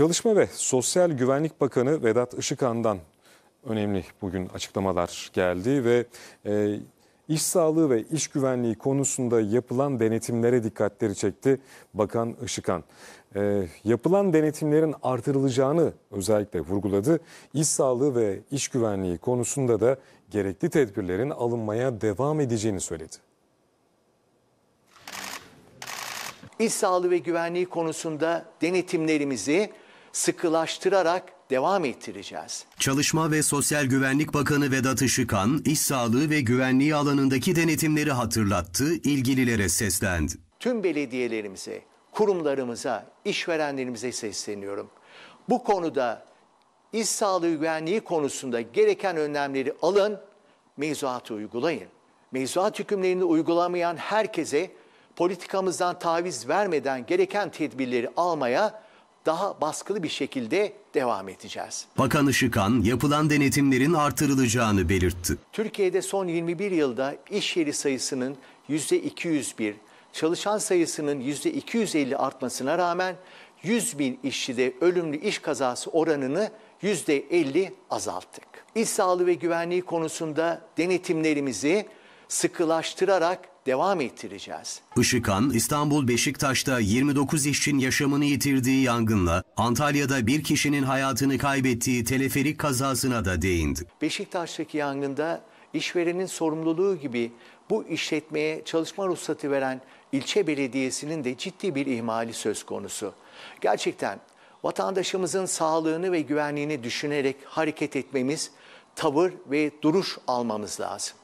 Çalışma ve Sosyal Güvenlik Bakanı Vedat Işıkandan önemli bugün açıklamalar geldi ve e, iş sağlığı ve iş güvenliği konusunda yapılan denetimlere dikkatleri çekti Bakan Işıkan, E, yapılan denetimlerin artırılacağını özellikle vurguladı. İş sağlığı ve iş güvenliği konusunda da gerekli tedbirlerin alınmaya devam edeceğini söyledi. İş sağlığı ve güvenliği konusunda denetimlerimizi sıkılaştırarak devam ettireceğiz. Çalışma ve Sosyal Güvenlik Bakanı Vedat Işıkan, iş sağlığı ve güvenliği alanındaki denetimleri hatırlattı, ilgililere seslendi. Tüm belediyelerimize, kurumlarımıza, işverenlerimize sesleniyorum. Bu konuda iş sağlığı güvenliği konusunda gereken önlemleri alın, mevzuatı uygulayın. Mevzuat hükümlerini uygulamayan herkese politikamızdan taviz vermeden gereken tedbirleri almaya daha baskılı bir şekilde devam edeceğiz. Bakan Işıkan yapılan denetimlerin artırılacağını belirtti. Türkiye'de son 21 yılda iş yeri sayısının %201, çalışan sayısının %250 artmasına rağmen 100 bin işçide ölümlü iş kazası oranını %50 azalttık. İş sağlığı ve güvenliği konusunda denetimlerimizi sıkılaştırarak devam ettireceğiz. Işıkan, İstanbul Beşiktaş'ta 29 işçinin yaşamını yitirdiği yangınla Antalya'da bir kişinin hayatını kaybettiği teleferik kazasına da değindi. Beşiktaş'taki yangında işverenin sorumluluğu gibi bu işletmeye çalışma ruhsatı veren ilçe belediyesinin de ciddi bir ihmali söz konusu. Gerçekten vatandaşımızın sağlığını ve güvenliğini düşünerek hareket etmemiz, tavır ve duruş almamız lazım.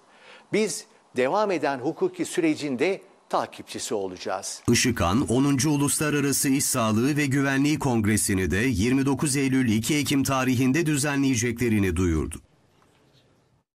Biz devam eden hukuki sürecinde takipçisi olacağız. Işıkan 10. Uluslararası İş Sağlığı ve Güvenliği Kongresi'ni de 29 Eylül 2 Ekim tarihinde düzenleyeceklerini duyurdu.